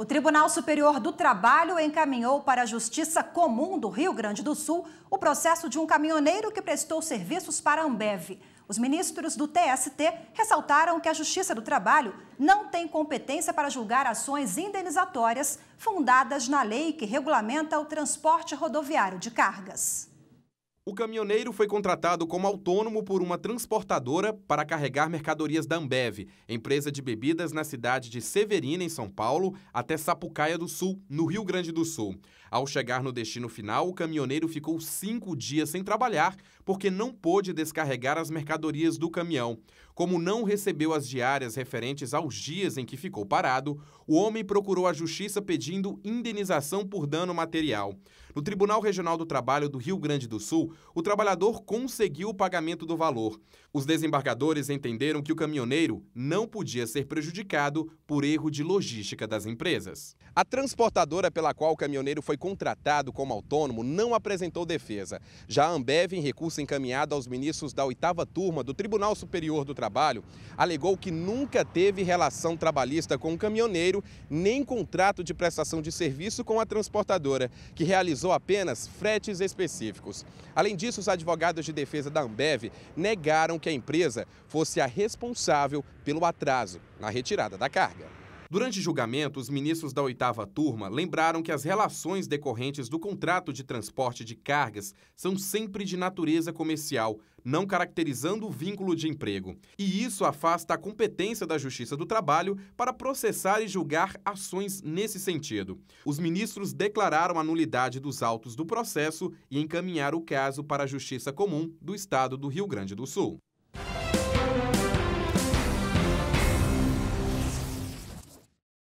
O Tribunal Superior do Trabalho encaminhou para a Justiça Comum do Rio Grande do Sul o processo de um caminhoneiro que prestou serviços para a Ambev. Os ministros do TST ressaltaram que a Justiça do Trabalho não tem competência para julgar ações indenizatórias fundadas na lei que regulamenta o transporte rodoviário de cargas. O caminhoneiro foi contratado como autônomo por uma transportadora para carregar mercadorias da Ambev, empresa de bebidas na cidade de Severina, em São Paulo, até Sapucaia do Sul, no Rio Grande do Sul. Ao chegar no destino final, o caminhoneiro ficou cinco dias sem trabalhar porque não pôde descarregar as mercadorias do caminhão. Como não recebeu as diárias referentes aos dias em que ficou parado, o homem procurou a justiça pedindo indenização por dano material. No Tribunal Regional do Trabalho do Rio Grande do Sul, o trabalhador conseguiu o pagamento do valor. Os desembargadores entenderam que o caminhoneiro não podia ser prejudicado por erro de logística das empresas. A transportadora pela qual o caminhoneiro foi contratado como autônomo não apresentou defesa. Já a Ambev, em recurso encaminhado aos ministros da oitava turma do Tribunal Superior do Trabalho, alegou que nunca teve relação trabalhista com o caminhoneiro, nem contrato de prestação de serviço com a transportadora, que realizou apenas fretes específicos. Além disso, os advogados de defesa da Ambev negaram que a empresa fosse a responsável pelo atraso na retirada da carga. Durante julgamento, os ministros da oitava turma lembraram que as relações decorrentes do contrato de transporte de cargas são sempre de natureza comercial, não caracterizando o vínculo de emprego. E isso afasta a competência da Justiça do Trabalho para processar e julgar ações nesse sentido. Os ministros declararam a nulidade dos autos do processo e encaminharam o caso para a Justiça Comum do Estado do Rio Grande do Sul.